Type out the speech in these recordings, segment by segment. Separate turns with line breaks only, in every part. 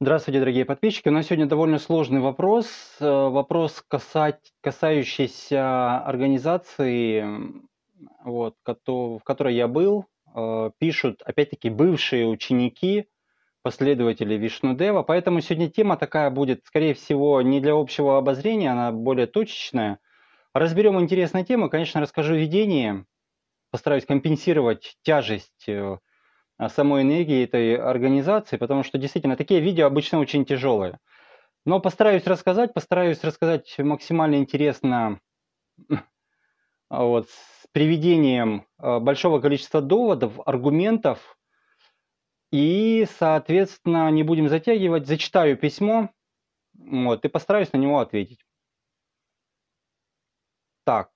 Здравствуйте, дорогие подписчики. У нас сегодня довольно сложный вопрос. Э, вопрос, касать, касающийся организации, вот, в которой я был. Э, пишут, опять-таки, бывшие ученики, последователи Вишнудева. Поэтому сегодня тема такая будет, скорее всего, не для общего обозрения, она более точечная. Разберем интересные темы. Конечно, расскажу видение, постараюсь компенсировать тяжесть э, а, самой энергии этой организации, потому что действительно такие видео обычно очень тяжелые. Но постараюсь рассказать, постараюсь рассказать максимально интересно а, вот, с приведением а, большого количества доводов, аргументов. И, соответственно, не будем затягивать, зачитаю письмо вот, и постараюсь на него ответить. Так.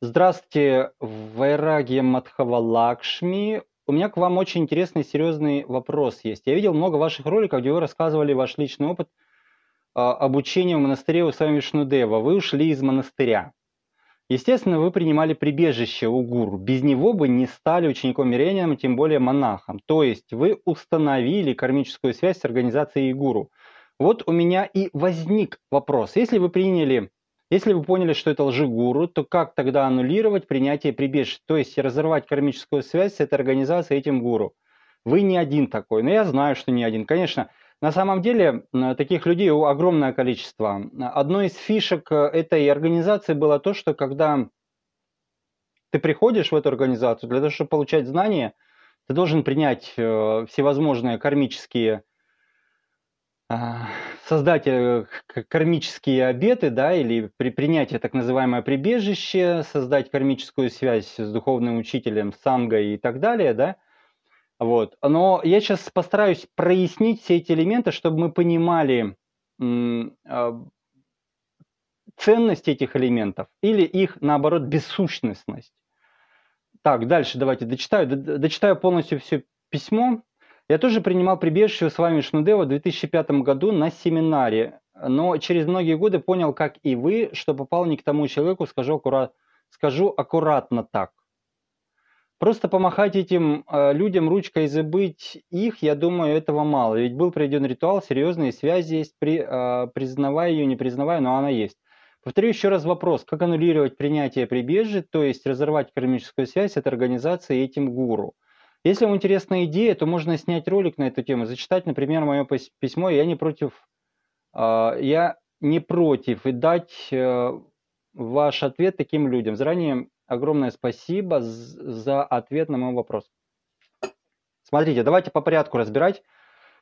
Здравствуйте, Вайрагия Мадхава Лакшми у меня к вам очень интересный, серьезный вопрос есть. Я видел много ваших роликов, где вы рассказывали ваш личный опыт а, обучения в монастыре у Сами Вишнудева. Вы ушли из монастыря. Естественно, вы принимали прибежище у гуру. Без него бы не стали учеником Миренином, тем более монахом. То есть вы установили кармическую связь с организацией гуру. Вот у меня и возник вопрос. Если вы приняли если вы поняли, что это лжегуру, то как тогда аннулировать принятие прибежищ? То есть разорвать кармическую связь с этой организацией, этим гуру. Вы не один такой. Но я знаю, что не один. Конечно, на самом деле таких людей огромное количество. Одной из фишек э, этой организации было то, что когда ты приходишь в эту организацию, для того, чтобы получать знания, ты должен принять э, всевозможные кармические а, создать э, кармические обеты, да, или при принятие так называемое прибежище, создать кармическую связь с духовным учителем, с сангой и так далее, да. Вот. Но я сейчас постараюсь прояснить все эти элементы, чтобы мы понимали а, ценность этих элементов или их, наоборот, бессущностность. Так, дальше давайте дочитаю. Дочитаю полностью все письмо. Я тоже принимал прибежище с вами Шнудева в 2005 году на семинаре, но через многие годы понял, как и вы, что попал не к тому человеку, скажу, аккурат... скажу аккуратно так. Просто помахать этим э, людям ручкой и забыть их, я думаю, этого мало. Ведь был проведен ритуал, серьезные связи есть, при, э, признавая ее, не признавая, но она есть. Повторю еще раз вопрос, как аннулировать принятие прибежи, то есть разорвать кармическую связь от организации этим гуру – если вам интересна идея, то можно снять ролик на эту тему, зачитать, например, мое письмо «Я не против», а, я не против, и дать э, ваш ответ таким людям. Заранее огромное спасибо за ответ на мой вопрос. Смотрите, давайте по порядку разбирать.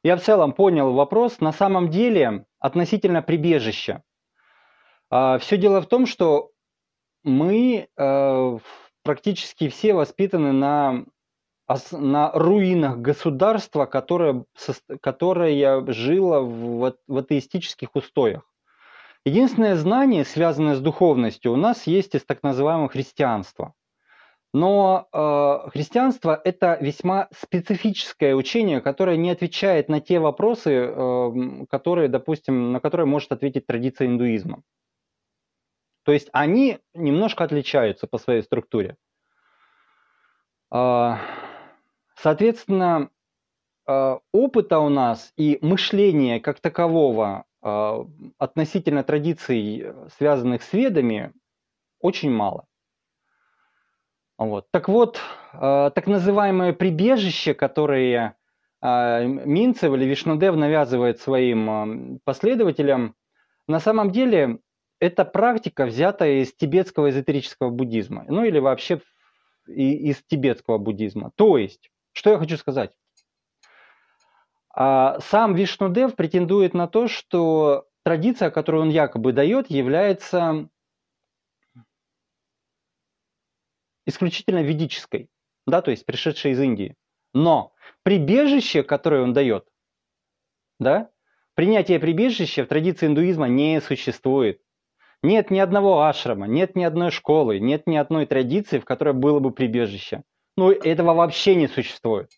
Я в целом понял вопрос. На самом деле, относительно прибежища. А, все дело в том, что мы э, практически все воспитаны на на руинах государства, которое, которое жило в, в атеистических устоях. Единственное знание, связанное с духовностью, у нас есть из так называемого христианства. Но э, христианство – это весьма специфическое учение, которое не отвечает на те вопросы, э, которые, допустим, на которые может ответить традиция индуизма. То есть они немножко отличаются по своей структуре. Э, Соответственно, э, опыта у нас и мышления как такового э, относительно традиций, э, связанных с ведами, очень мало. Вот. Так вот, так называемое прибежище, которое Минцев или Вишнудев навязывает своим эм, последователям, на самом деле это практика, взятая из тибетского эзотерического буддизма, ну или вообще из тибетского буддизма. То есть что я хочу сказать? А, сам Вишнудев претендует на то, что традиция, которую он якобы дает, является исключительно ведической, да, то есть пришедшей из Индии. Но прибежище, которое он дает, да, принятие прибежища в традиции индуизма не существует. Нет ни одного ашрама, нет ни одной школы, нет ни одной традиции, в которой было бы прибежище. Ну этого вообще не существует.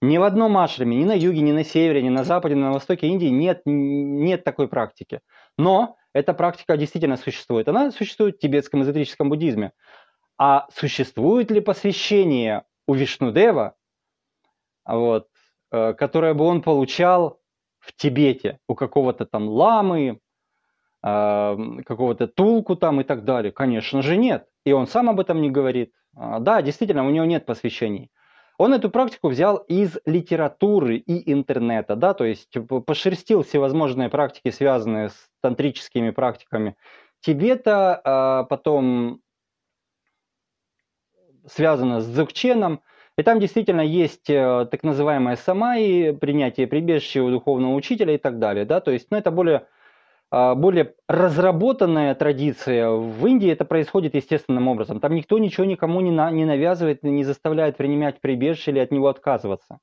Ни в одном ашраме, ни на юге, ни на севере, ни на западе, ни на востоке Индии нет, нет такой практики. Но эта практика действительно существует. Она существует в тибетском эзотерическом буддизме. А существует ли посвящение у Вишнудева, вот, э, которое бы он получал в Тибете у какого-то там ламы, э, какого-то тулку там и так далее? Конечно же нет. И он сам об этом не говорит. А, да, действительно, у него нет посвящений. Он эту практику взял из литературы и интернета, да, то есть пошерстил всевозможные практики, связанные с тантрическими практиками Тибета, а потом связано с дзукченом, и там действительно есть э, так называемая и принятие прибежища у духовного учителя и так далее, да, то есть, ну, это более а, более разработанная традиция. В Индии это происходит естественным образом. Там никто ничего никому не, на, не навязывает, не заставляет принимать прибежище или от него отказываться.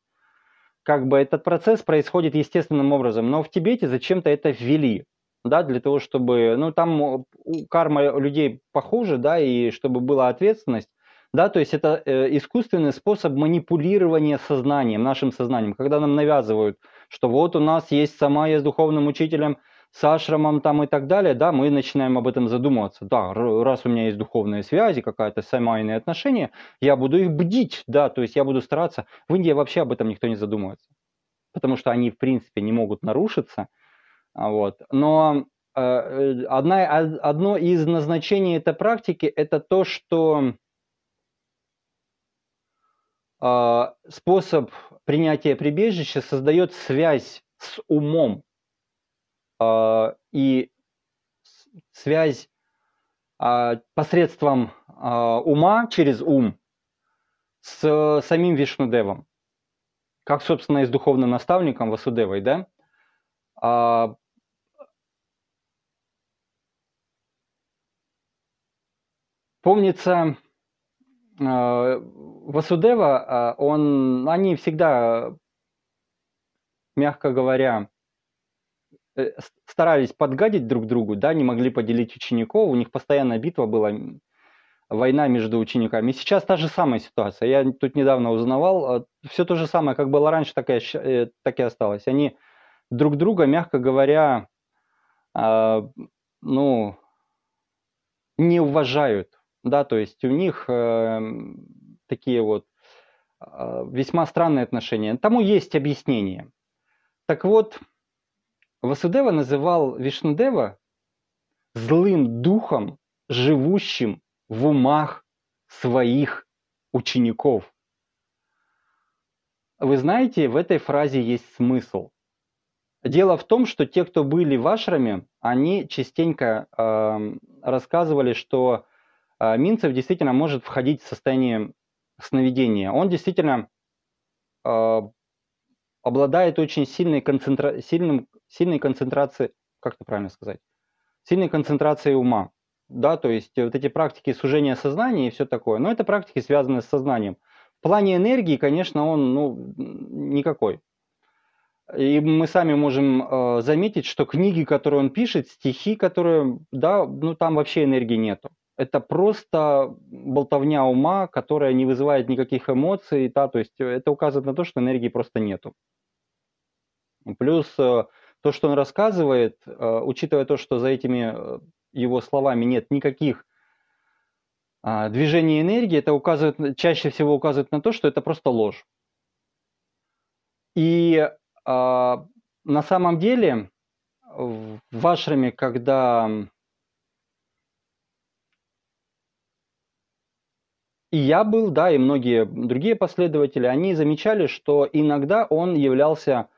Как бы этот процесс происходит естественным образом. Но в Тибете зачем-то это ввели. Да, для того, чтобы... Ну, там карма людей похуже, да, и чтобы была ответственность. Да, то есть это э, искусственный способ манипулирования сознанием, нашим сознанием. Когда нам навязывают, что вот у нас есть сама я с духовным учителем – с ашрамом там и так далее, да, мы начинаем об этом задумываться. Да, раз у меня есть духовные связи, какая-то самайные отношения, я буду их бдить, да, то есть я буду стараться. В Индии вообще об этом никто не задумывается, потому что они, в принципе, не могут нарушиться, а вот. Но э, э одна, а, одно из назначений этой практики – это то, что э, способ принятия прибежища создает связь с умом, а, и связь а, посредством а, ума, через ум, с самим Вишнудевом. Как, собственно, и с духовным наставником Васудевой, да? Помнится, Васудева, он, они всегда, мягко говоря, Э, старались подгадить друг другу, да, не могли поделить учеников, у них постоянная битва была, война между учениками. И сейчас та же самая ситуация. Я тут недавно узнавал, а, все то же самое, как было раньше, так и, э, так и осталось. Они друг друга, мягко говоря, а, ну, не уважают, да, то есть у них э, такие вот а, весьма странные отношения. Тому есть объяснение. Так вот, Васудева называл Вишнудева злым духом, живущим в умах своих учеников. Вы знаете, в этой фразе есть смысл. Дело в том, что те, кто были в ашраме, они частенько э, рассказывали, что э, Минцев действительно может входить в состояние сновидения. Он действительно э, обладает очень сильной концентра... сильным сильной концентрации, как это правильно сказать, сильной концентрации ума. Да, то есть э, вот эти практики сужения сознания и все такое, но это практики, связанные с сознанием. В плане энергии, конечно, он ну, никакой. И мы сами можем э, заметить, что книги, которые он пишет, стихи, которые, да, ну там вообще энергии нету. Это просто болтовня ума, которая не вызывает никаких эмоций, да, то есть э, это указывает на то, что энергии просто нету. Плюс э, то, что он рассказывает, э, учитывая то, что за этими э, его словами нет никаких а, движений энергии, это указывает, чаще всего указывает на то, что это просто ложь. И а, на самом деле в Вашраме, когда И я был, да, и многие другие последователи, они замечали, что иногда он являлся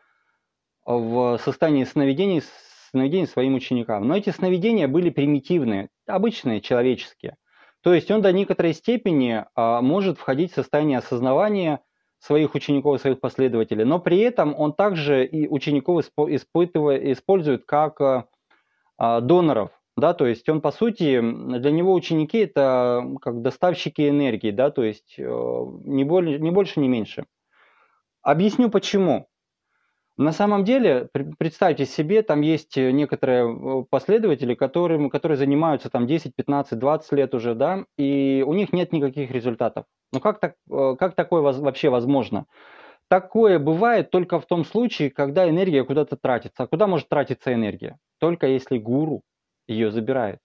в состоянии сновидений, сновидений своим ученикам. Но эти сновидения были примитивные, обычные, человеческие. То есть он до некоторой степени а, может входить в состояние осознавания своих учеников, и своих последователей, но при этом он также и учеников использует как а, а, доноров, да, то есть он, по сути, для него ученики это как доставщики энергии, да, то есть э, не, более, не больше, не меньше. Объясню почему. На самом деле, представьте себе, там есть э, некоторые э, последователи, которые, которые занимаются там 10, 15, 20 лет уже, да, и у них нет никаких результатов. Ну как, так, э, как такое вообще возможно? Такое бывает только в том случае, когда энергия куда-то тратится. А куда может тратиться энергия? Только если гуру ее забирает.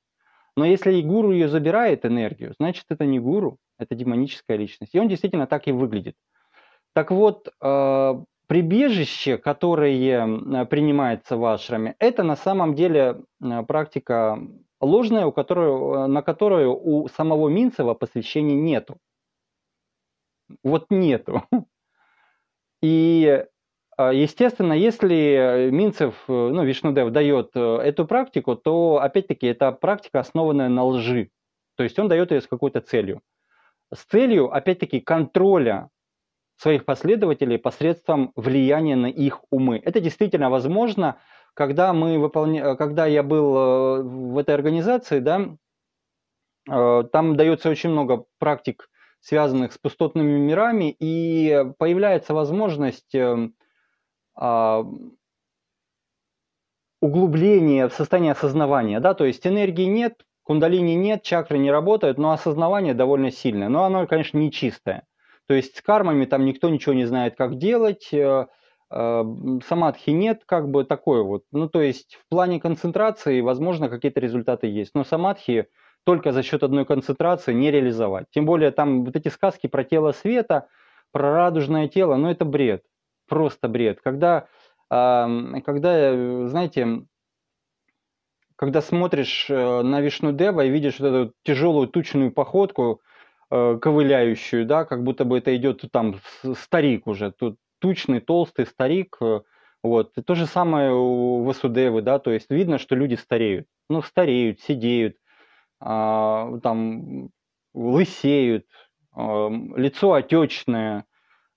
Но если и гуру ее забирает энергию, значит это не гуру, это демоническая личность. И он действительно так и выглядит. Так вот, прибежище, которое принимается в это на самом деле практика ложная, у которой, э, на которую у самого Минцева посвящения нету. Вот нету. И, а, естественно, если Минцев, э, ну, Вишнудев дает э, эту практику, то, опять-таки, это практика, основанная на лжи. То есть он дает ее с какой-то целью. С целью, опять-таки, контроля своих последователей посредством влияния на их умы. Это действительно возможно. Когда, мы выполня... когда я был э, в этой организации, да, э, там дается очень много практик, связанных с пустотными мирами, и появляется возможность э, а, углубление в состояние осознавания, да, то есть энергии нет, кундалини нет, чакры не работают, но осознавание довольно сильное, но оно, конечно, не чистое. То есть с кармами там никто ничего не знает, как делать, э, э, самадхи нет, как бы такое вот. Ну, то есть в плане концентрации, возможно, какие-то результаты есть, но самадхи только за счет одной концентрации не реализовать. Тем более там вот эти сказки про тело света, про радужное тело, ну это бред, просто бред. Когда, а, когда э, знаете, когда смотришь на Вишну Дева и видишь вот эту тяжелую тучную походку, э, ковыляющую, да, как будто бы это идет там старик уже, тут тучный, толстый старик, э, вот. И то же самое у Васудевы, да, то есть видно, что люди стареют, ну, стареют, сидеют, э, там, лысеют, э, лицо отечное,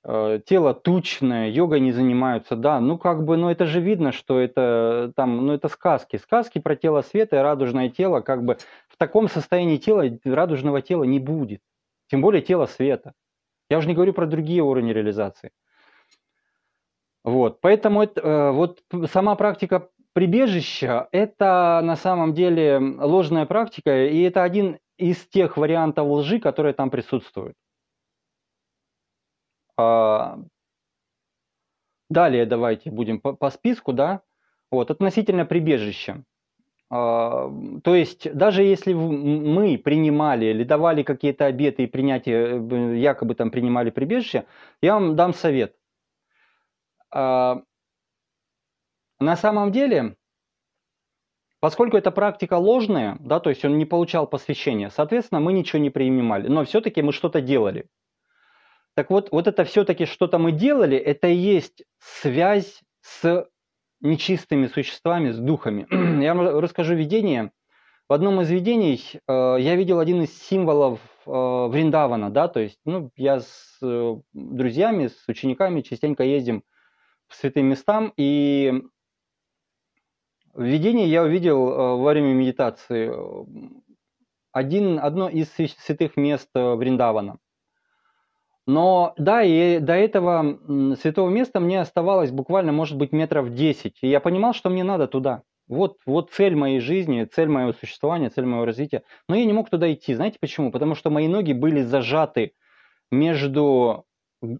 э, тело тучное, йога не занимаются, да, ну как бы, ну это же видно, что это там, ну это сказки, сказки про тело света и радужное тело, как бы в таком состоянии тела радужного тела не будет. Тем более тело света. Я уже не говорю про другие уровни реализации. Вот, поэтому это, э, вот сама практика прибежища – это на самом деле ложная практика, и это один из тех вариантов лжи, которые там присутствуют. А, далее давайте будем по, по списку, да, вот, относительно прибежища. То есть даже если мы принимали или давали какие-то обеты и принятие, э, якобы там принимали прибежище, я вам дам совет. А, на самом деле, поскольку эта практика ложная, да, то есть он не получал посвящения, соответственно, мы ничего не принимали, но все-таки мы что-то делали. Так вот, вот это все-таки что-то мы делали, это и есть связь с нечистыми существами, с духами. Я вам расскажу видение. В одном из видений э, я видел один из символов э, Вриндавана, да, то есть, ну, я с э, друзьями, с учениками частенько ездим в святым местам, и в видении я увидел э, во время медитации э, один, одно из святых мест э, Вриндавана. Но да, и до этого святого места мне оставалось буквально, может быть, метров 10. И я понимал, что мне надо туда. Вот, вот цель моей жизни, цель моего существования, цель моего развития. Но я не мог туда идти. Знаете почему? Потому что мои ноги были зажаты между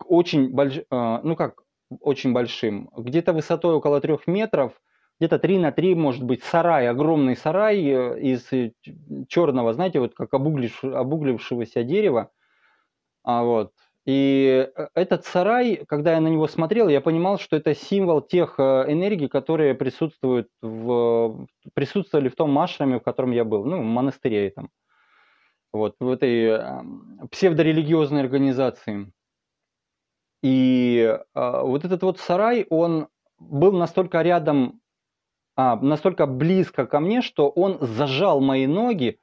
очень большим, а, ну как очень большим, где-то высотой около трех метров, где-то 3 на 3, может быть, сарай, огромный сарай э, из э, черного, знаете, вот как обуглившегося дерева. А вот, и э, этот сарай, когда я на него смотрел, я понимал, что это символ тех э, энергий, которые присутствуют в, э, присутствовали в том машраме, в котором я был, ну, в монастыре этом. Вот, в этой эм, псевдорелигиозной организации. И э, вот этот вот сарай, он был настолько рядом, а, настолько близко ко мне, что он зажал мои ноги,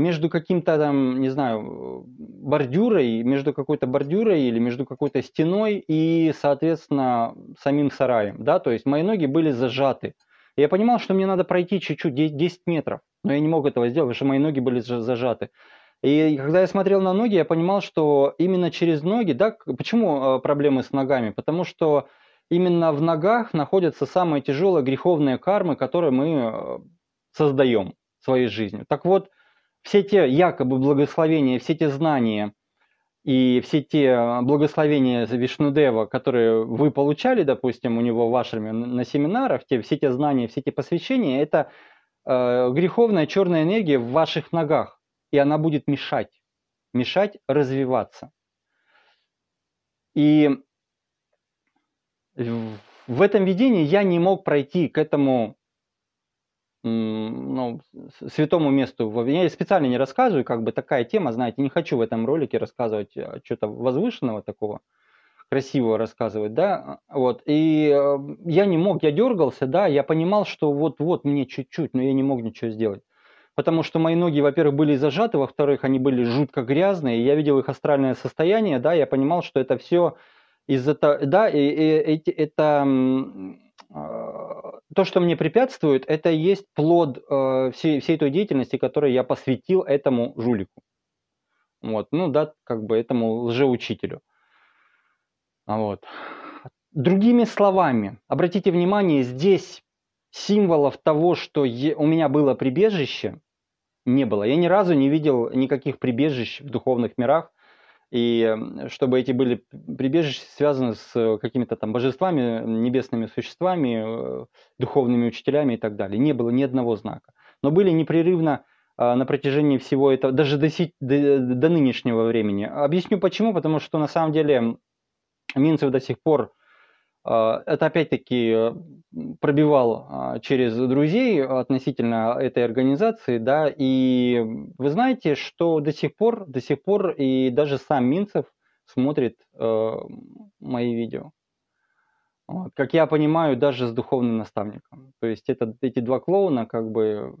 между каким-то там, не знаю, бордюрой, между какой-то бордюрой или между какой-то стеной и, соответственно, самим сараем, да, то есть мои ноги были зажаты. Я понимал, что мне надо пройти чуть-чуть, 10 метров, но я не мог этого сделать, потому что мои ноги были зажаты. И когда я смотрел на ноги, я понимал, что именно через ноги, да, почему э, проблемы с ногами? Потому что именно в ногах находятся самые тяжелые греховные кармы, которые мы э, создаем своей жизнью. Так вот, все те якобы благословения, все те знания и все те э, благословения Вишнудева, которые вы получали, допустим, у него в вашими на семинарах, те, все те знания, все те посвящения, это э, греховная черная энергия в ваших ногах, и она будет мешать, мешать развиваться. И в этом видении я не мог пройти к этому ну, святому месту. Я специально не рассказываю, как бы такая тема, знаете, не хочу в этом ролике рассказывать а, что-то возвышенного такого, красивого рассказывать, да, а, вот, и эм, я не мог, я дергался, да, я понимал, что вот-вот мне чуть-чуть, но я не мог ничего сделать, потому что мои ноги, во-первых, были зажаты, во-вторых, они были жутко грязные, я видел их астральное состояние, да, я понимал, что это все из-за того, да, и, и, и это а, то, что мне препятствует, это есть плод э, всей, всей той деятельности, которую я посвятил этому жулику. Вот, ну да, как бы этому лжеучителю. А вот. Другими словами, обратите внимание, здесь символов того, что е- у меня было прибежище, не было. Я ни разу не видел никаких прибежищ в духовных мирах, и чтобы эти были прибежища связаны с какими-то там божествами, небесными существами, э, духовными учителями и так далее. Не было ни одного знака. Но были непрерывно а, на протяжении всего этого, даже до, до, до нынешнего времени. Объясню почему, потому что на самом деле Минцев до сих пор а, это опять-таки э, пробивал а, через друзей относительно этой организации, да, и вы знаете, что до сих пор, до сих пор и даже сам Минцев смотрит э, мои видео. Как я понимаю, даже с духовным наставником. То есть это, эти два клоуна как бы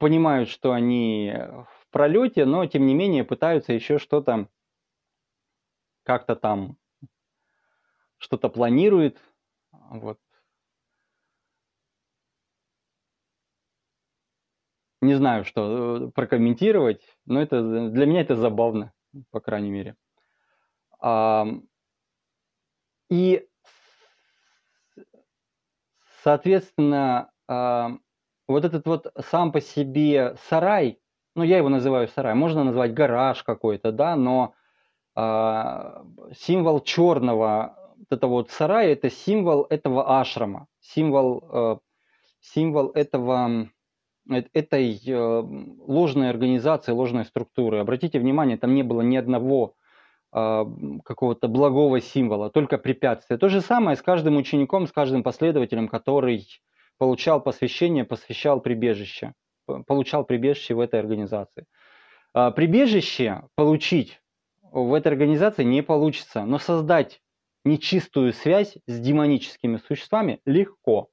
понимают, что они в пролете, но тем не менее пытаются еще что-то как-то там что-то планирует. Вот. Не знаю, что э, прокомментировать, но это э, для меня это забавно, по крайней мере. А, и, соответственно, а, вот этот вот сам по себе сарай, ну я его называю сарай, можно назвать гараж какой-то, да, но а, символ черного вот это вот сарай, это символ этого ашрама, символ, э, символ этого, э, этой э, ложной организации, ложной структуры. Обратите внимание, там не было ни одного какого-то благого символа, только препятствия. То же самое с каждым учеником, с каждым последователем, который получал посвящение, посвящал прибежище, получал прибежище в этой организации. А прибежище получить в этой организации не получится, но создать нечистую связь с демоническими существами легко.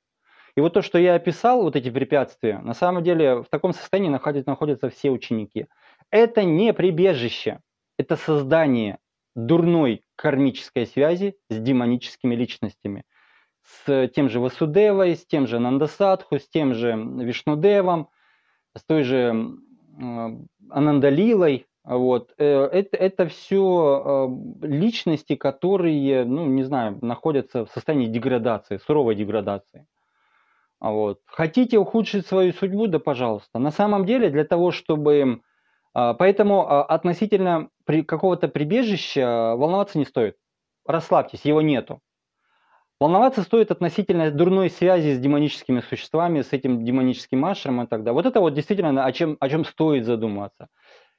И вот то, что я описал, вот эти препятствия, на самом деле в таком состоянии находят, находятся все ученики. Это не прибежище, это создание дурной кармической связи с демоническими личностями. С тем же Васудевой, с тем же Нандасадху, с тем же Вишнудевом, с той же э, Анандалилой, вот. Э, это, это все эм, личности, которые, ну, не знаю, находятся в состоянии деградации, суровой деградации. А вот. Хотите ухудшить свою судьбу, да пожалуйста. На самом деле, для того, чтобы... А, поэтому а, относительно какого-то прибежища э, волноваться не стоит. Расслабьтесь, его нету. Волноваться стоит относительно дурной связи с демоническими существами, с этим демоническим ашером и так далее. Вот это вот действительно о чем, о чем стоит задуматься –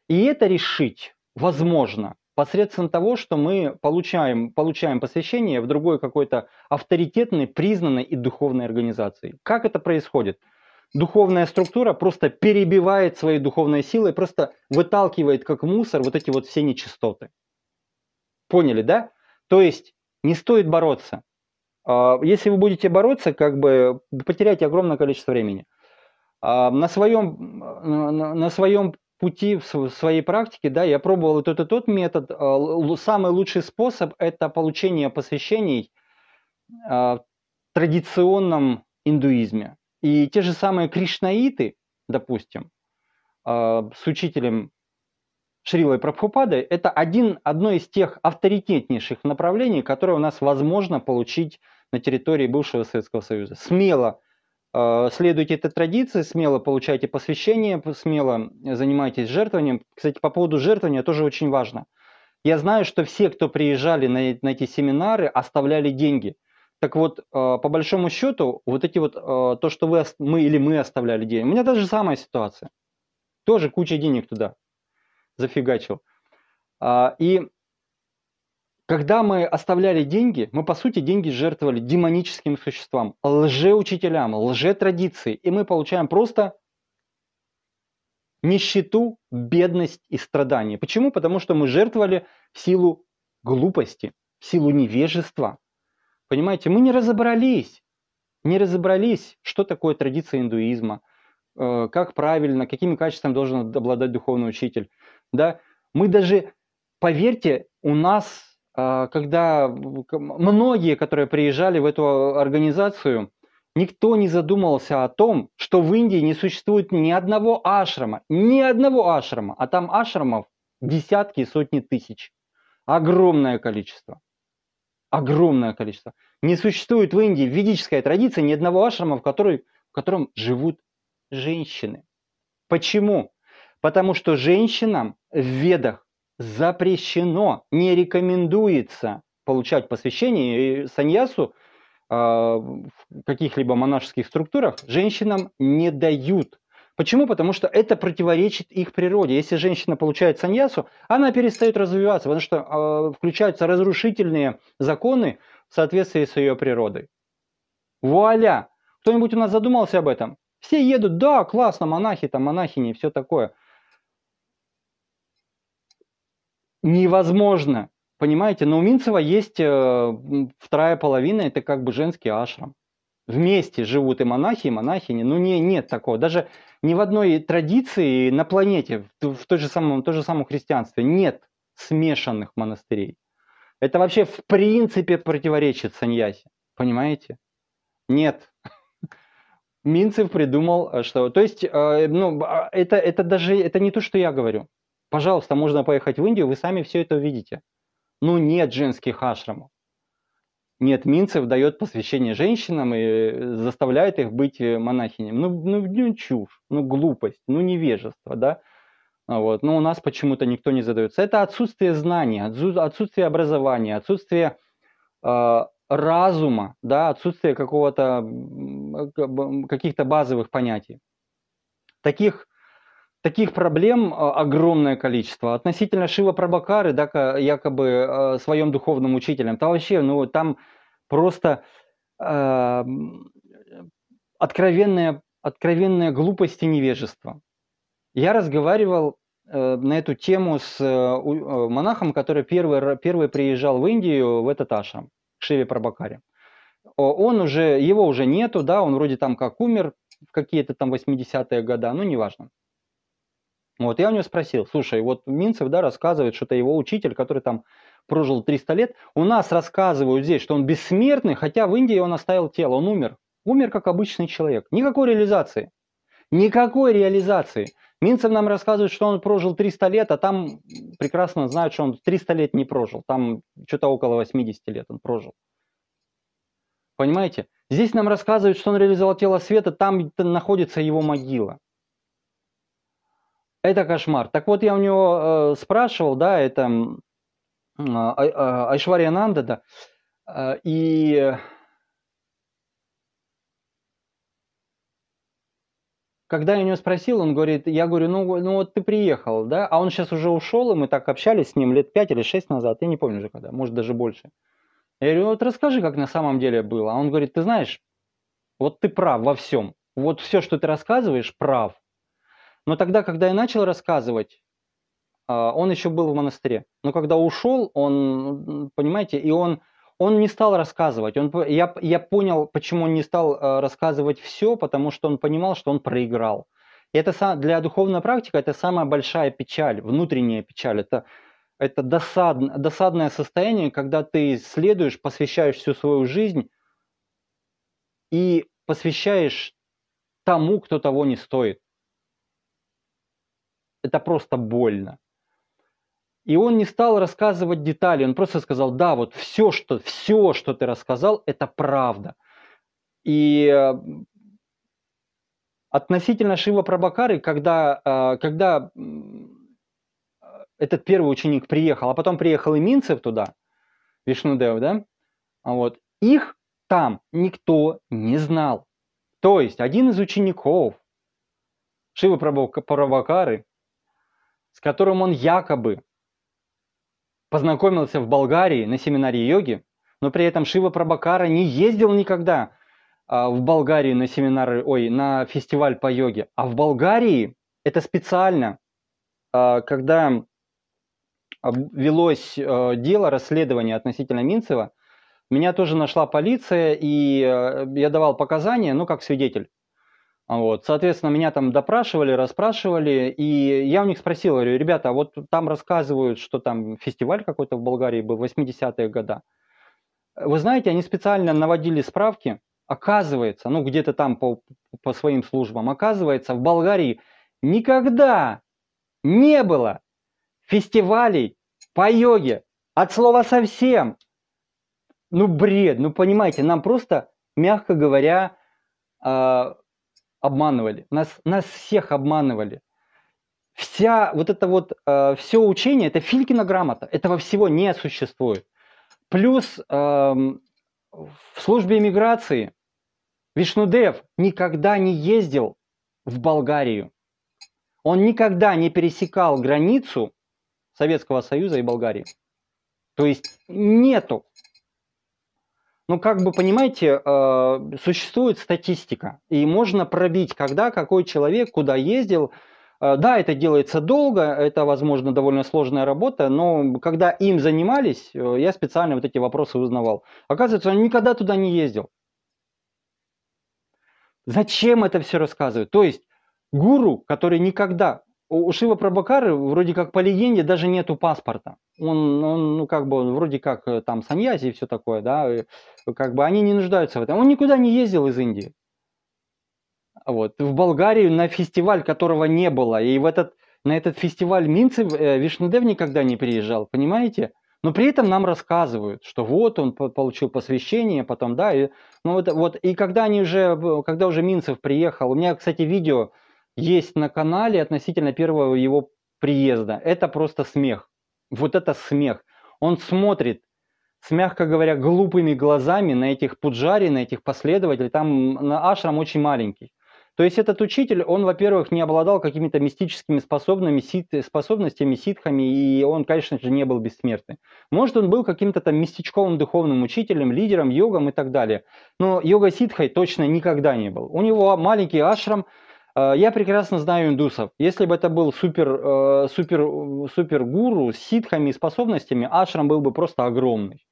и это решить возможно посредством того, что мы получаем, получаем посвящение в другой какой-то авторитетной, признанной и духовной организации. Как это происходит? Духовная структура просто перебивает свои духовные силы, просто выталкивает как мусор вот эти вот все нечистоты. Поняли, да? То есть не стоит бороться. А, если вы будете бороться, как бы потеряете огромное количество времени. А, на своем, на своем пути в своей практике, да, я пробовал и тот, тот метод. А, самый лучший способ – это получение посвящений а, в традиционном индуизме. И те же самые кришнаиты, допустим, а, с учителем Шрилой Прабхупадой, это один, одно из тех авторитетнейших направлений, которое у нас возможно получить на территории бывшего Советского Союза. Смело Э, следуйте этой традиции, смело получайте посвящение, смело э, занимайтесь жертвованием. Кстати, по поводу жертвования тоже очень важно. Я знаю, что все, кто приезжали на, на эти семинары, оставляли деньги. Так вот, э, по большому счету, вот эти вот, то, что вы, мы или мы оставляли деньги. У меня даже самая ситуация. Тоже куча денег туда зафигачил. А, и когда мы оставляли деньги, мы, по сути, деньги жертвовали демоническим существам, лжеучителям, лжетрадиции. И мы получаем просто нищету, бедность и страдания. Почему? Потому что мы жертвовали в силу глупости, в силу невежества. Понимаете, мы не разобрались, не разобрались, что такое традиция индуизма, э, как правильно, какими качествами должен обладать духовный учитель. Да? Мы даже, поверьте, у нас а, когда многие, которые приезжали в эту организацию, никто не задумывался о том, что в Индии не существует ни одного ашрама, ни одного ашрама, а там ашрамов десятки и сотни тысяч. Огромное количество. Огромное количество. Не существует в Индии ведическая традиция ни одного ашрама, в, который, в котором живут женщины. Почему? Потому что женщинам в ведах запрещено, не рекомендуется получать посвящение саньясу э, в каких-либо монашеских структурах женщинам не дают. Почему? Потому что это противоречит их природе. Если женщина получает саньясу, она перестает развиваться, потому что э, включаются разрушительные законы в соответствии с ее природой. Вуаля! Кто-нибудь у нас задумался об этом? Все едут, да, классно, монахи там, монахини, все такое – невозможно. Понимаете, но у Минцева есть э, вторая половина, это как бы женский ашрам. Вместе живут и монахи, и монахини. Ну не, нет такого. Даже ни в одной традиции на планете, в той же самом, в том же самом христианстве, нет смешанных монастырей. Это вообще в принципе противоречит саньясе. Понимаете? Нет. Минцев придумал, э, что... То есть, э, ну, а, это, это даже это не то, что я говорю. Пожалуйста, можно поехать в Индию, вы сами все это увидите. Ну, нет женских ашрамов. Нет, Минцев дает посвящение женщинам и э, заставляет их быть э, монахинями. Ну, ну, ну чушь, ну глупость, ну невежество, да? А вот. Но у нас почему-то никто не задается. Это отсутствие знания, отсутствие образования, отсутствие э, разума, да, отсутствие какого-то каких-то базовых понятий. Таких Таких проблем э, огромное количество. Относительно Шива Прабакары, да, якобы э, своим духовным учителем, там вообще, ну, там просто э, откровенная, откровенная глупость и невежество. Я разговаривал э, на эту тему с э, э монахом, который первый, первый приезжал в Индию, в этот ашрам, к Шиве Прабакаре. Он уже, его уже нету, да, он вроде там как умер в какие-то там 80-е года, ну, неважно. Вот я у него спросил, слушай, вот Минцев, да, рассказывает, что это его учитель, который там прожил 300 лет. У нас рассказывают здесь, что он бессмертный, хотя в Индии он оставил тело, он умер. Умер как обычный человек. Никакой реализации. Никакой реализации. Минцев нам рассказывает, что он прожил 300 лет, а там прекрасно знают, что он 300 лет не прожил. Там что-то около 80 лет он прожил. Понимаете? Здесь нам рассказывают, что он реализовал тело света, там находится его могила. Это кошмар. Так вот, я у него э, спрашивал, да, это э, э, Айшвария Нанда, да, э, и когда я у него спросил, он говорит, я говорю, ну, ну вот ты приехал, да, а он сейчас уже ушел, и мы так общались с ним лет 5 или 6 назад, я не помню уже когда, может даже больше. Я говорю, «Ну, вот расскажи, как на самом деле было. А он говорит, ты знаешь, вот ты прав во всем. Вот все, что ты рассказываешь, прав. Но тогда, когда я начал рассказывать, а, он еще был в монастыре. Но когда ушел, он, понимаете, и он, он не стал рассказывать. Он, я, я понял, почему он не стал а, рассказывать все, потому что он понимал, что он проиграл. И это для духовной практики это самая большая печаль, внутренняя печаль. Это, это досадно, досадное состояние, когда ты следуешь, посвящаешь всю свою жизнь и посвящаешь тому, кто того не стоит это просто больно. И он не стал рассказывать детали, он просто сказал, да, вот все, что, все, что ты рассказал, это правда. И э, относительно Шива Прабакары, когда, э, когда э, этот первый ученик приехал, а потом приехал и Минцев туда, Вишнудев, да, вот, их там никто не знал. То есть один из учеников Шивы Прабакары с которым он якобы познакомился в Болгарии на семинаре йоги, но при этом Шива Прабакара не ездил никогда а, в Болгарию на семинары, ой, на фестиваль по йоге. А в Болгарии это специально, а, когда а, велось э, дело, расследование относительно Минцева, меня тоже нашла полиция, и э, я давал показания, ну, как свидетель. Вот. Соответственно, меня там допрашивали, расспрашивали, и я у них спросил, говорю, ребята, а вот там рассказывают, что там фестиваль какой-то в Болгарии был, 80-е года. Вы знаете, они специально наводили справки, оказывается, ну где-то там по, по своим службам, оказывается, в Болгарии никогда не было фестивалей по йоге, от слова совсем. Ну бред, ну понимаете, нам просто, мягко говоря, а, обманывали. Нас, нас всех обманывали. Вся вот это вот, э, все учение, это Филькина грамота. Этого всего не существует. Плюс э, в службе иммиграции Вишнудев никогда не ездил в Болгарию. Он никогда не пересекал границу Советского Союза и Болгарии. То есть нету ну, как бы, понимаете, а, существует статистика, и можно пробить, когда какой человек куда ездил. А, да, это делается долго, это, возможно, довольно сложная работа, но когда им занимались, э, я специально вот эти вопросы узнавал. Оказывается, он никогда туда не ездил. Зачем это все рассказывают? То есть гуру, который никогда у Шива Прабакары вроде как по легенде даже нету паспорта. Он, он ну как бы он вроде как э, там саньязи и все такое, да, и, как бы они не нуждаются в этом. Он никуда не ездил из Индии. Вот. В Болгарию на фестиваль, которого не было, и в этот, на этот фестиваль Минцев э, Вишнедев никогда не приезжал, понимаете? Но при этом нам рассказывают, что вот он получил посвящение, потом, да, и, ну вот, вот, и когда они уже, э, когда уже Минцев приехал, у меня, кстати, видео, есть на канале относительно первого его приезда. Это просто смех. Вот это смех. Он смотрит с, мягко говоря, глупыми глазами на этих пуджари, на этих последователей. Там на ашрам очень маленький. То есть этот учитель, он, во-первых, не обладал какими-то мистическими способными сит, способностями, ситхами, и он, конечно же, не был бессмертный. Может, он был каким-то там местечковым духовным учителем, лидером, йогом и так далее. Но йога-ситхой точно никогда не был. У него маленький ашрам – Э, я прекрасно знаю индусов. Если бы это был супер, э, супер, супер гуру с ситхами и способностями, ашрам был бы просто огромный.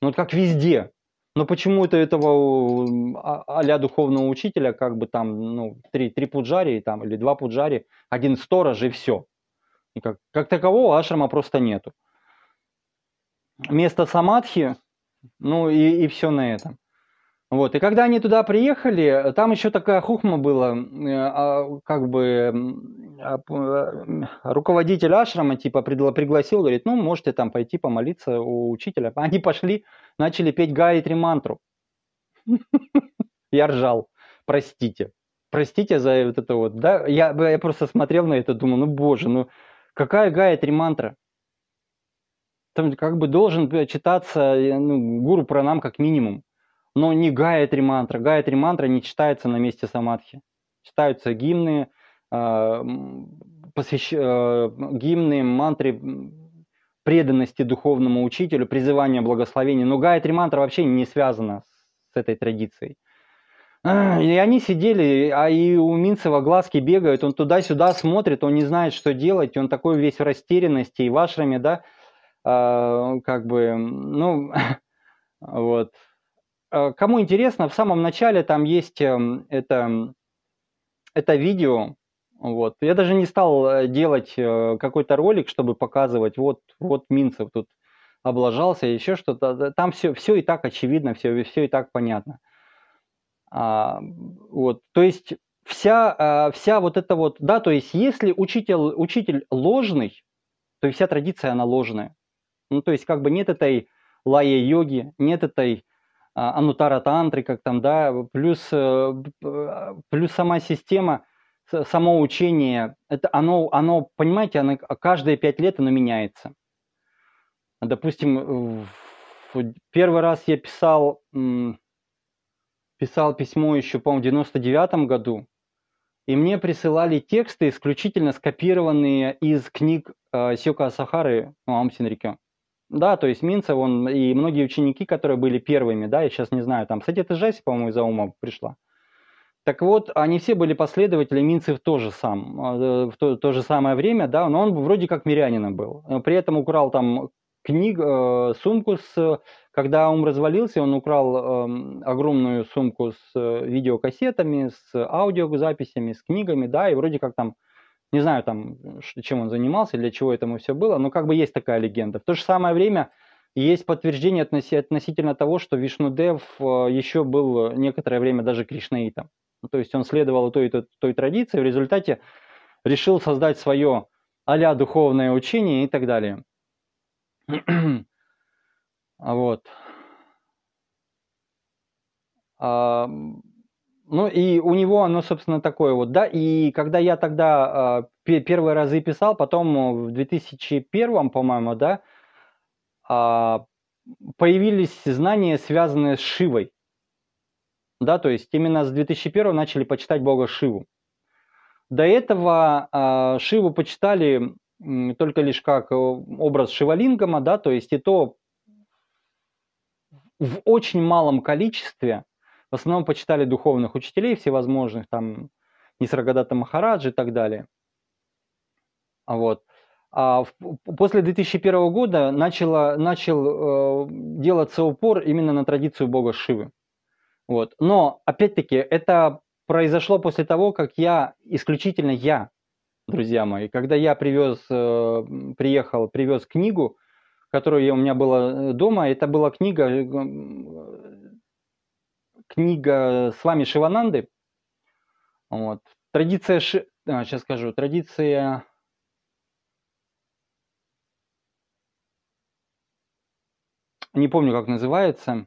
Ну, вот как везде. Но почему-то этого э, а духовного учителя, как бы там, ну, три, три пуджари там, или два пуджари, один сторож и все. И как, как такового ашрама просто нету. Место самадхи, ну и, и все на этом. Вот. И когда они туда приехали, э, там еще такая хухма была, э, а, как бы а, э, руководитель ашрама типа пригласил, говорит, ну, можете там пойти помолиться у учителя. Они пошли, начали петь Гайетри мантру. Я ржал, простите. Простите за вот это вот, да? Я, я просто смотрел на это, думаю, ну, боже, ну, какая Гайетри мантра? Там как бы должен читаться ну, гуру нам как минимум но не гаятри мантра. Гаятри мантра не читается на месте самадхи. Читаются гимны, э, посвящ... э, гимны, мантры преданности духовному учителю, призывания благословения. Но гаятри мантра вообще не связана с этой традицией. И они сидели, а и у Минцева глазки бегают, он туда-сюда смотрит, он не знает, что делать, он такой весь в растерянности и вашрами, да, э, как бы, ну, вот. Э, кому интересно, в самом начале там есть эм, это, это видео. Вот. Я даже не стал э, делать э, какой-то ролик, чтобы показывать, вот, вот Минцев тут облажался, еще что-то. Там все, все и так очевидно, все, все и так понятно. А, вот, то есть вся, вся вот эта вот, да, то есть если учитель, учитель ложный, то вся традиция, она ложная. Ну, то есть как бы нет этой лая йоги, нет этой а, Анутара как там, да, плюс, э, а, плюс сама система, само учение, это оно, оно, понимаете, оно а, каждые пять лет оно меняется. Допустим, первый раз я писал, писал письмо еще, по-моему, в 99 году, и мне присылали тексты, исключительно скопированные из книг э, Сёка Сахары ну, Амсинрике. Да, то есть Минцев, он и многие ученики, которые были первыми, да, я сейчас не знаю, там, кстати, это Жаси, по-моему, из ума пришла. Так вот, они все были последователи, Минцев тоже сам, э, в то, то же самое время, да, но он вроде как мирянином был. При этом украл там книг, э, сумку с... Когда он развалился, он украл эм, огромную сумку с э, видеокассетами, с аудиозаписями, с книгами, да, и вроде как там не знаю, там, чем он занимался, для чего этому все было, но как бы есть такая легенда. В то же самое время есть подтверждение относительно того, что Вишнудев э, еще был э, некоторое время даже кришнаитом. То есть он следовал той, той, той традиции, в результате решил создать свое а духовное учение и так далее. вот. А, ну и у него оно, собственно, такое вот, да. И когда я тогда э, первые разы писал, потом в 2001, по-моему, да, э, появились знания, связанные с Шивой. Да, то есть именно с 2001 начали почитать Бога Шиву. До этого э, Шиву почитали э, только лишь как э, образ Шивалингама, да, то есть и то в очень малом количестве – в основном почитали духовных учителей всевозможных, там Нисрагадата Махараджи и так далее. Вот. А после 2001 года начало, начал э, делаться упор именно на традицию бога Шивы. Вот. Но, опять-таки, это произошло после того, как я, исключительно я, друзья мои, когда я привез, э, приехал, привез книгу, которую у меня была дома, это была книга э, книга с вами Шивананды. Вот. Традиция, ши... а, сейчас скажу, традиция не помню, как называется,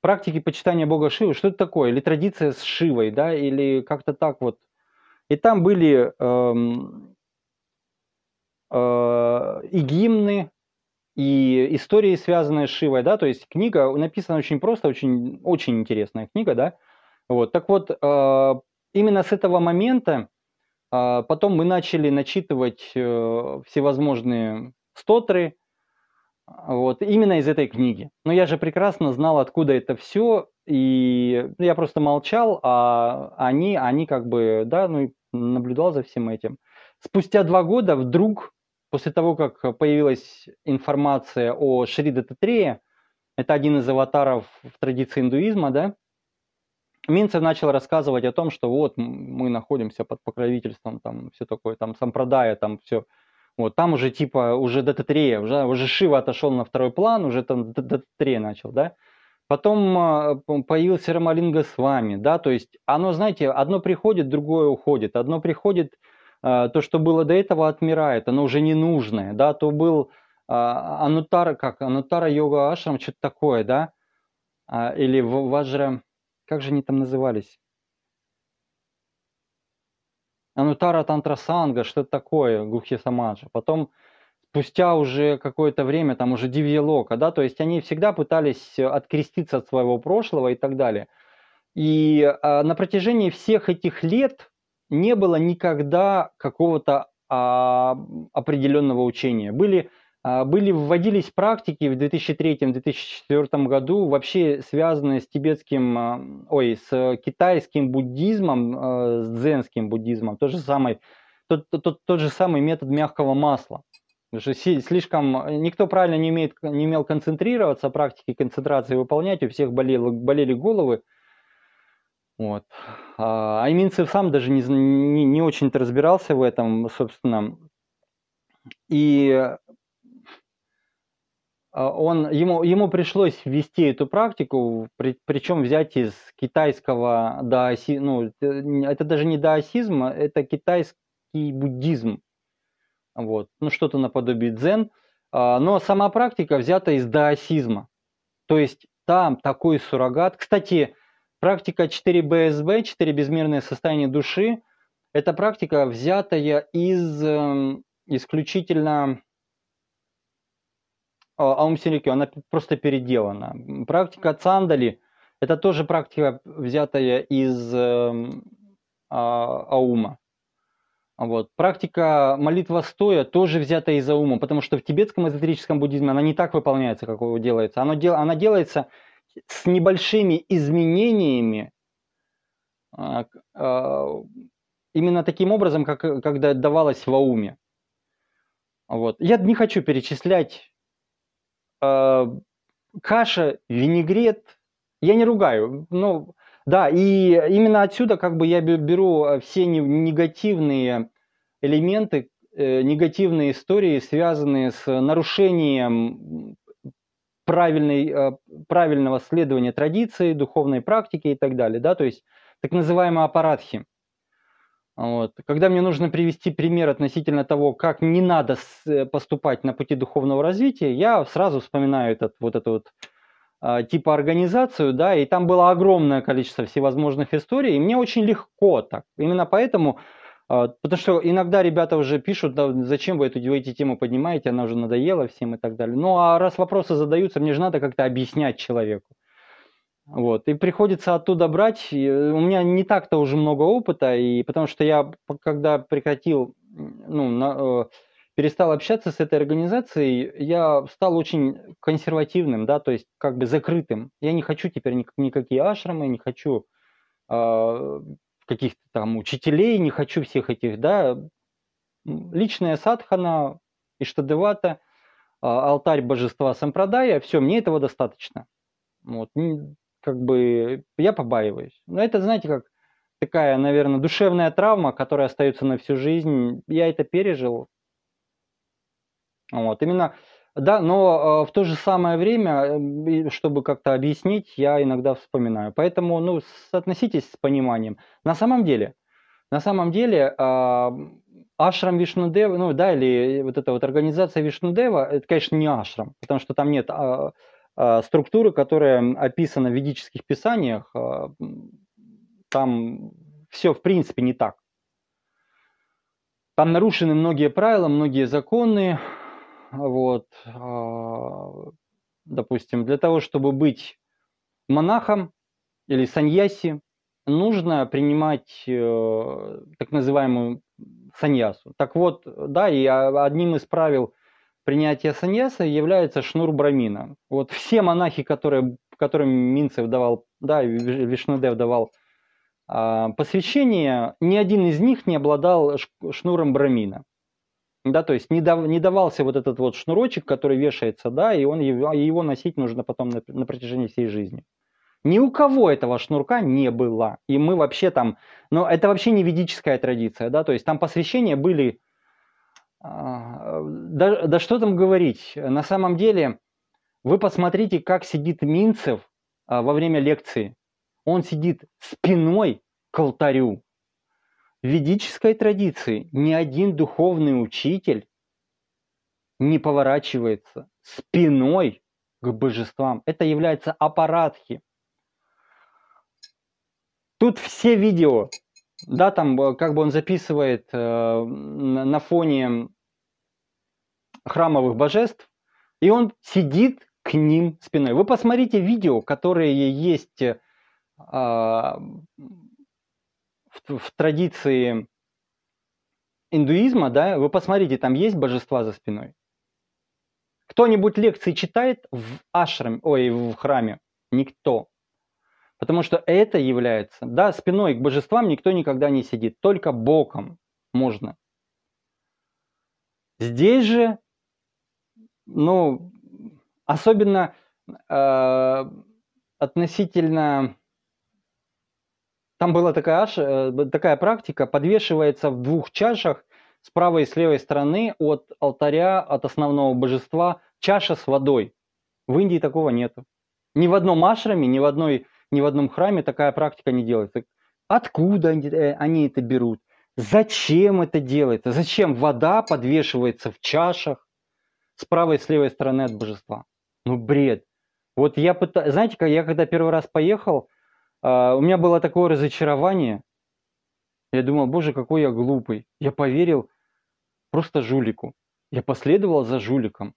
практики почитания бога Шивы, что это такое, или традиция с Шивой, да, или как-то так вот. И там были эм, э, и гимны, и истории, связанные с Шивой, да, то есть книга написана очень просто, очень, очень интересная книга, да. Вот, так вот, а, именно с этого момента а, потом мы начали начитывать э, всевозможные стотры, вот, именно из этой книги. Но я же прекрасно знал, откуда это все, и ну, я просто молчал, а они, они как бы, да, ну, наблюдал за всем этим. Спустя два года вдруг После того, как появилась информация о Шри Дататрея, это один из аватаров в традиции индуизма, да, Минцев начал рассказывать о том, что вот мы находимся под покровительством, там все такое, там сампрадая, там все. Вот, там уже типа, уже Дататрея, уже, уже Шива отошел на второй план, уже там Дататрея начал, да. Потом а, появился Рамалинга с вами, да, то есть оно, знаете, одно приходит, другое уходит, одно приходит, а, то, что было до этого, отмирает, оно уже не нужное, да, то был а, анутара, как, анутара йога ашрам, что-то такое, да, а, или ваджра, как же они там назывались? Анутара Тантра Санга, что-то такое, Гухи Самаджа. Потом спустя уже какое-то время, там уже Дивьелока, да, то есть они всегда пытались откреститься от своего прошлого и так далее. И а, на протяжении всех этих лет не было никогда какого-то а, определенного учения. Были, а, были, вводились практики в 2003-2004 году, вообще связанные с тибетским, а, ой, с китайским буддизмом, а, с дзенским буддизмом, тот же самый, тот, тот, тот же самый метод мягкого масла. Потому что слишком никто правильно не, умеет, не умел концентрироваться, практики концентрации выполнять, у всех болели, болели головы, вот. А, Айминцев сам даже не, не, не очень-то разбирался в этом, собственно. И а, он, ему, ему пришлось ввести эту практику, при, причем взять из китайского даоси, ну, это даже не даосизм, это китайский буддизм. Вот, ну, что-то наподобие дзен. А, но сама практика взята из даосизма. То есть там такой суррогат. Кстати, Практика 4 БСБ, 4 безмерное состояние души, это практика, взятая из э, исключительно э, а, Аум Сирикё, она просто переделана. Практика Цандали, это тоже практика, взятая из э, Аума. Вот. Практика молитва стоя тоже взята из Аума, потому что в тибетском эзотерическом буддизме она не так выполняется, как делается. Оно дел, она делается с небольшими изменениями, а, а, именно таким образом, как когда давалось в Ауме. Вот. Я не хочу перечислять а, каша, винегрет. Я не ругаю, но ну, да, и именно отсюда как бы я беру все негативные элементы, э, негативные истории, связанные с нарушением правильной, э, правильного следования традиции, духовной практики и так далее. Да? То есть так называемый аппаратхи. Вот. Когда мне нужно привести пример относительно того, как не надо э, поступать на пути духовного развития, я сразу вспоминаю этот, вот эту вот а, типа организацию, да, и там было огромное количество всевозможных историй, и мне очень легко так. Именно поэтому а, потому что иногда ребята уже пишут, да, зачем вы эту эти тему поднимаете, она уже надоела всем и так далее. Ну а раз вопросы задаются, мне же надо как-то объяснять человеку. Вот. И приходится оттуда брать. И э, у меня не так-то уже много опыта, и потому что я, когда прекратил, ну, на, э, перестал общаться с этой организацией, я стал очень консервативным, да, то есть как бы закрытым. Я не хочу теперь никак, никакие ашрамы, не хочу э, в каких-то там учителей, не хочу всех этих, да. Личная садхана, иштадевата, а, алтарь божества Сампрадая, все, мне этого достаточно. Вот, как бы я побаиваюсь. Но это, знаете, как такая, наверное, душевная травма, которая остается на всю жизнь. Я это пережил. Вот, именно да, но э, в то же самое время, эм, чтобы как-то объяснить, я иногда вспоминаю. Поэтому, ну, относитесь с пониманием. На самом деле, на самом деле, Ашрам Вишнудева, ну да, или э, вот эта вот организация Вишнудева, это, конечно, не ашрам, потому что там нет а, а, структуры, которая описана в ведических писаниях. А, там все, в принципе, не так. Там нарушены многие правила, многие законы, вот, а, допустим, для того, чтобы быть монахом или саньяси, нужно принимать э, так называемую саньясу. Так вот, да, и одним из правил принятия саньяса является шнур брамина. Вот все монахи, которые, которым Минцев давал, да, Вишнадев давал а, посвящение, ни один из них не обладал шнуром брамина. Да, то есть не, дав, не давался вот этот вот шнурочек, который вешается, да, и он его, его носить нужно потом на, на протяжении всей жизни. Ни у кого этого шнурка не было. И мы вообще там, но это вообще не ведическая традиция, да, то есть там посвящения были, а, да, да что там говорить, на самом деле вы посмотрите, как сидит Минцев а, во время лекции. Он сидит спиной к алтарю. В ведической традиции ни один духовный учитель не поворачивается спиной к божествам. Это является аппаратхи. Тут все видео, да, там э, как бы он записывает э, на фоне храмовых божеств, и он сидит к ним спиной. Вы посмотрите видео, которые есть э, в, в традиции индуизма, да, вы посмотрите, там есть божества за спиной. Кто-нибудь лекции читает в ашраме, ой, в храме? Никто. Потому что это является, да, спиной к божествам никто никогда не сидит, только боком можно. Здесь же, ну, особенно э, относительно там была такая, аж э, такая практика, подвешивается в двух чашах с правой и с левой стороны от алтаря, от основного божества, чаша с водой. В Индии такого нету. Ни в одном ашраме, ни в, одной, ни в одном храме такая практика не делается. Откуда они, э, они это берут? Зачем это делается? Зачем вода подвешивается в чашах с правой и с левой стороны от божества? Ну, бред. Вот я пытаюсь... Знаете, я когда первый раз поехал, а, у меня было такое разочарование. Я думал, боже, какой я глупый. Я поверил просто жулику. Я последовал за жуликом.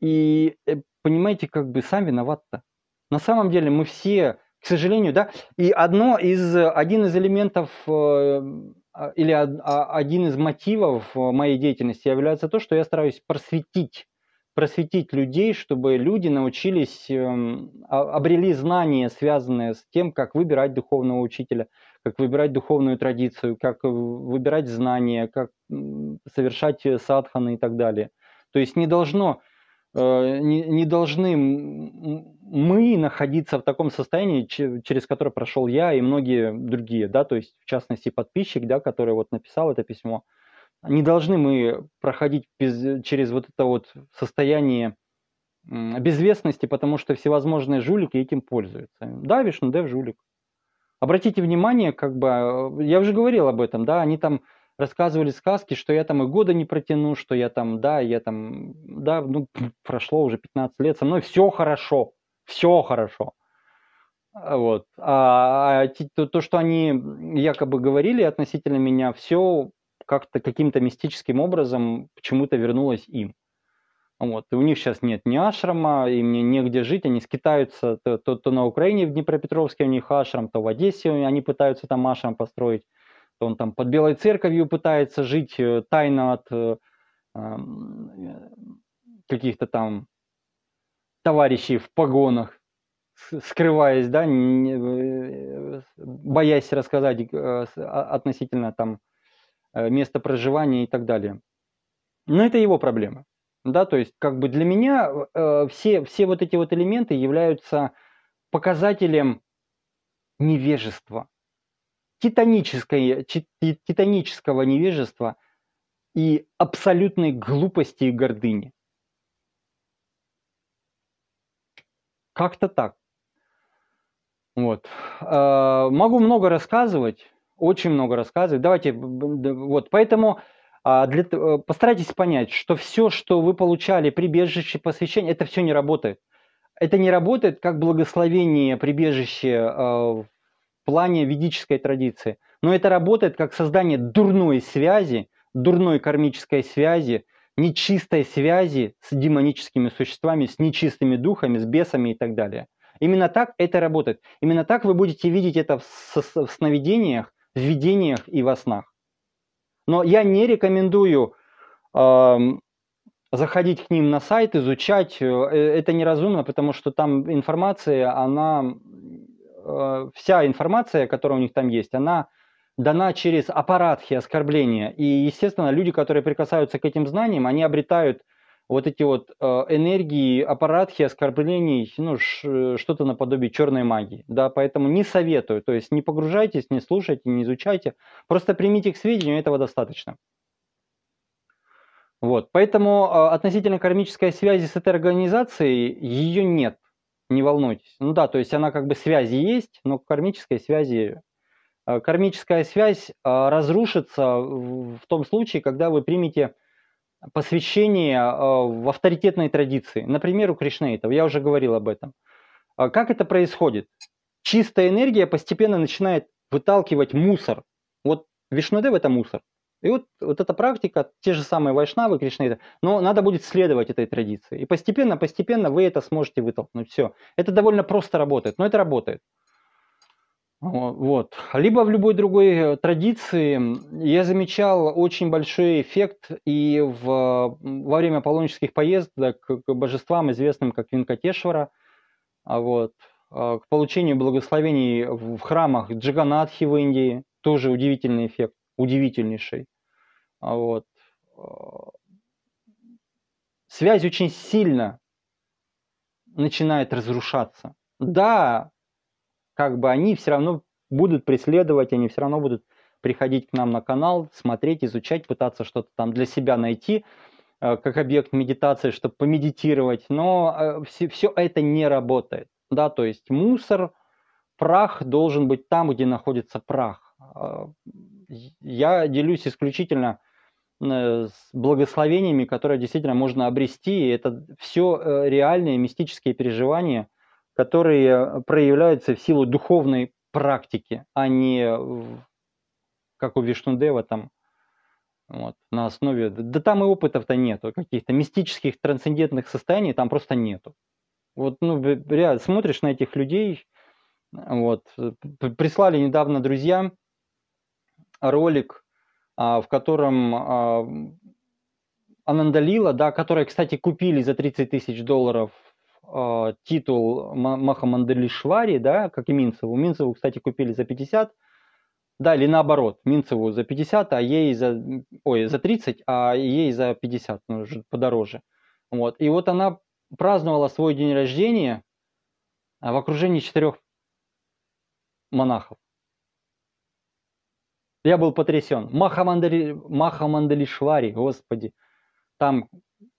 И э, понимаете, как бы сам виноват-то. На самом деле мы все, к сожалению, да, и одно из, один из элементов э, а, или а, один из мотивов э, моей деятельности является то, что я стараюсь просветить просветить людей, чтобы люди научились, эм, обрели знания, связанные с тем, как выбирать духовного учителя, как выбирать духовную традицию, как выбирать знания, как совершать садханы и так далее. То есть не должно э, не, должны мы находиться в таком состоянии, через которое прошел я и многие другие, да, то есть в частности подписчик, да, который вот написал это письмо, не должны мы проходить без, через вот это вот состояние безвестности, потому что всевозможные жулики этим пользуются. Да, Вишнудев жулик. Обратите внимание, как бы, э, я уже говорил об этом, да, они там рассказывали сказки, что я там и года не протяну, что я там, да, я там, да, ну, прошло уже 15 лет, со мной все хорошо, все хорошо. А, вот. А, а то, то, что они якобы говорили относительно меня, все как-то каким-то мистическим образом почему-то вернулось им. Вот. И у них сейчас нет ни ашрама, им не, негде жить, они скитаются то, то, то на Украине в Днепропетровске у них ашрам, то в Одессе они пытаются там ашрам построить, то он там под Белой Церковью пытается жить э, тайно от э, эм, каких-то там товарищей в погонах, скрываясь, да, не, э, боясь рассказать э, а, относительно там Э, место проживания и так далее. Но это его проблема. Да, то есть как бы для меня э, все, все вот эти вот элементы являются показателем невежества, титаническое, титанического невежества и абсолютной глупости и гордыни. Как-то так. Вот. Э, могу много рассказывать, очень много рассказывает. Давайте, вот, поэтому а, для, э, постарайтесь понять, что все, что вы получали прибежище, посвящение, это все не работает. Это не работает как благословение прибежище а, в плане ведической традиции. Но это работает как создание дурной связи, дурной кармической связи, нечистой связи с демоническими существами, с нечистыми духами, с бесами и так далее. Именно так это работает. Именно так вы будете видеть это в сновидениях, в видениях и во снах. Но я не рекомендую э, заходить к ним на сайт, изучать. Э, это неразумно, потому что там информация, она э, вся информация, которая у них там есть, она дана через аппаратхи оскорбления. И, естественно, люди, которые прикасаются к этим знаниям, они обретают вот эти вот э, энергии, аппаратхи, оскорблений, ну, что-то наподобие черной магии. Да, поэтому не советую, то есть не погружайтесь, не слушайте, не изучайте, просто примите к сведению, этого достаточно. Вот, поэтому э, относительно кармической связи с этой организацией ее нет, не волнуйтесь. Ну да, то есть она как бы связи есть, но кармической связи э, кармическая связь э, разрушится в, в том случае, когда вы примете посвящение э, в авторитетной традиции. Например, у кришнаитов, я уже говорил об этом. А как это происходит? Чистая энергия постепенно начинает выталкивать мусор. Вот Вишнудев это мусор. И вот, вот эта практика, те же самые вайшнавы, кришнаиты, но надо будет следовать этой традиции. И постепенно, постепенно вы это сможете вытолкнуть. Все. Это довольно просто работает, но это работает. Вот. Либо в любой другой э, традиции я замечал очень большой эффект и в, во время паломнических поездок к божествам, известным как Винкатешвара, а вот, а, к получению благословений в храмах Джиганатхи в Индии, тоже удивительный эффект, удивительнейший. А вот. Связь очень сильно начинает разрушаться. Да, как бы они все равно будут преследовать, они все равно будут приходить к нам на канал, смотреть, изучать, пытаться что-то там для себя найти, э, как объект медитации, чтобы помедитировать, но э, все, все это не работает. Да, то есть мусор, прах должен быть там, где находится прах. Э, я делюсь исключительно с благословениями, которые действительно можно обрести, и это все реальные мистические переживания – которые э, проявляются в силу духовной практики, а не как у Вишнудева там вот, на основе... Да там и опытов-то нету, каких-то мистических трансцендентных состояний там просто нету. Вот, ну, реально, смотришь на этих людей, вот, прислали недавно друзья ролик, а, в котором а, Анандалила, да, которая, кстати, купили за 30 тысяч долларов Э, титул Маха Манделишвари, да, как и Минцеву. Минцеву, кстати, купили за 50, да, или наоборот, Минцеву за 50, а ей за, ой, за 30, а ей за 50, ну, подороже. Вот. И вот она праздновала свой день рождения а в окружении четырех монахов. Я был потрясен. Маха Махамандали, Махамандалишвари, господи. Там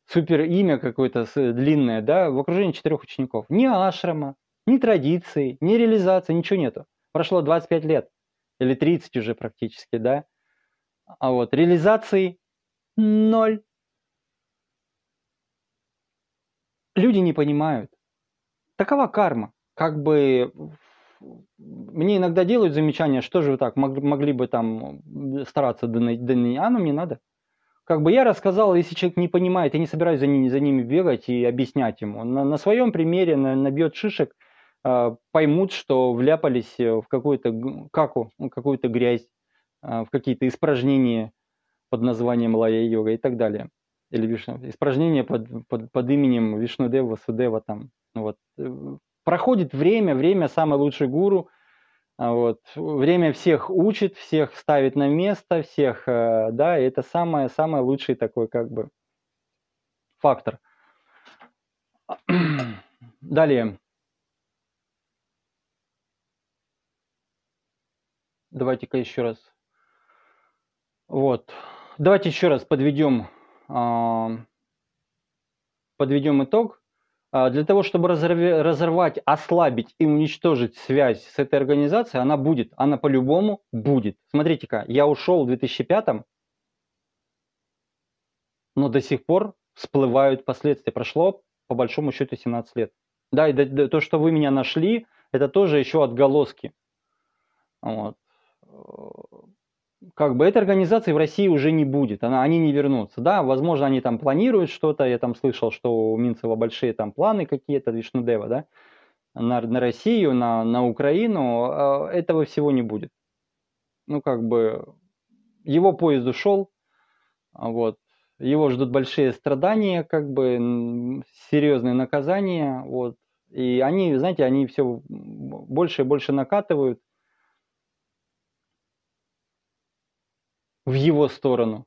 супер имя какое-то э, длинное, да, в окружении четырех учеников. Ни ашрама, ни традиции, ни реализации, ничего нету. Прошло 25 лет, или 30 уже практически, да. А вот реализации ноль. Люди не понимают. Такова карма. Как бы мне иногда делают замечания, что же вы так, могли бы там стараться донести, а нам не надо как бы я рассказал, если человек не понимает, я не собираюсь за ними, за ними бегать и объяснять ему. На, на своем примере на, набьет шишек, э, поймут, что вляпались э, в какую-то каку, какую-то грязь, э, в какие-то испражнения под названием лая йога и так далее. Или вишна, испражнения под, под, под именем Вишнудева, Судева там. Вот. Э, проходит время, время самый лучший гуру – а вот. Время всех учит, всех ставит на место, всех, э, да, и это самое-самое лучший такой как бы фактор. Далее. Давайте-ка еще раз. Вот. Давайте еще раз подведем, а, подведем итог. А, для того, чтобы разорвать, ослабить и уничтожить связь с этой организацией, она будет, она по-любому будет. Смотрите-ка, я ушел в 2005, но до сих пор всплывают последствия. Прошло, по большому счету, 17 лет. Да, и то, что вы меня нашли, это тоже еще отголоски. Вот как бы этой организации в России уже не будет, она, они не вернутся. Да, возможно, они там планируют что-то, я там слышал, что у Минцева большие там планы какие-то, Вишнудева, да, на, на Россию, на, на Украину, а, этого всего не будет. Ну, как бы, его поезд ушел, вот, его ждут большие страдания, как бы, серьезные наказания, вот, и они, знаете, они все больше и больше накатывают, в его сторону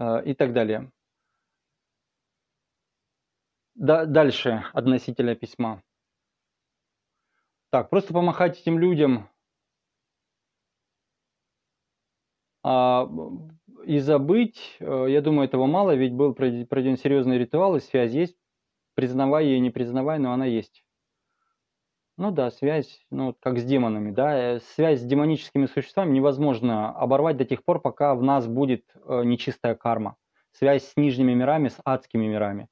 э, и так далее. Да, дальше относительно письма. Так, просто помахать этим людям а, и забыть, э, я думаю, этого мало, ведь был проведен серьезный ритуал, и связь есть, признавая ее, не признавая, но она есть. Ну да, связь, ну, как с демонами, да, э, связь с демоническими существами невозможно оборвать до тех пор, пока в нас будет э, нечистая карма. Связь с нижними мирами, с адскими мирами.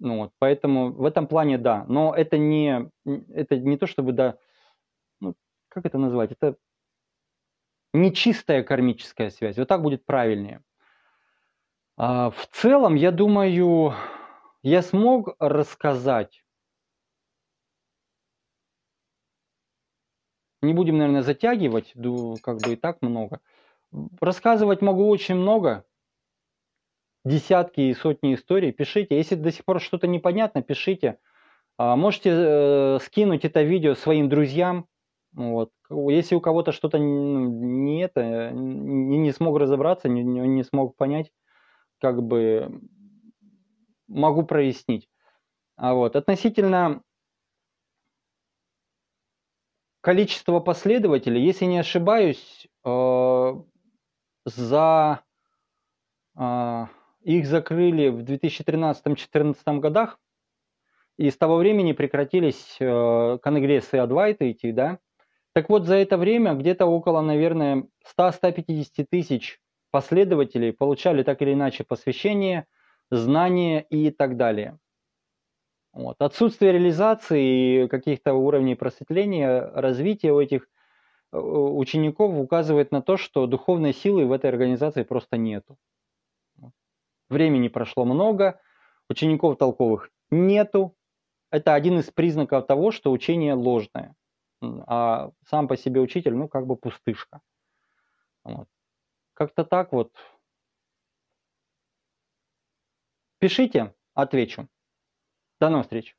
Ну вот, поэтому в этом плане да, но это не, это не то чтобы да, ну, как это назвать, это нечистая кармическая связь, вот так будет правильнее. А, в целом, я думаю, я смог рассказать Не будем, наверное, затягивать, как бы и так много. Рассказывать могу очень много, десятки и сотни историй. Пишите, если до сих пор что-то непонятно, пишите. А, можете э, скинуть это видео своим друзьям. Вот. Если у кого-то что-то не это, не, не смог разобраться, не, не смог понять, как бы могу прояснить. А вот. Относительно количество последователей, если не ошибаюсь, э, за э, их закрыли в 2013-2014 годах, и с того времени прекратились э, конгрессы Адвайта идти, да. Так вот, за это время где-то около, наверное, 100-150 тысяч последователей получали так или иначе посвящение, знания и так далее. Вот. Отсутствие реализации каких-то уровней просветления, развития у этих э, учеников указывает на то, что духовной силы в этой организации просто нету. Времени прошло много, учеников толковых нету. Это один из признаков того, что учение ложное. А сам по себе учитель, ну, как бы пустышка. Вот. Как-то так вот. Пишите, отвечу. До новых встреч!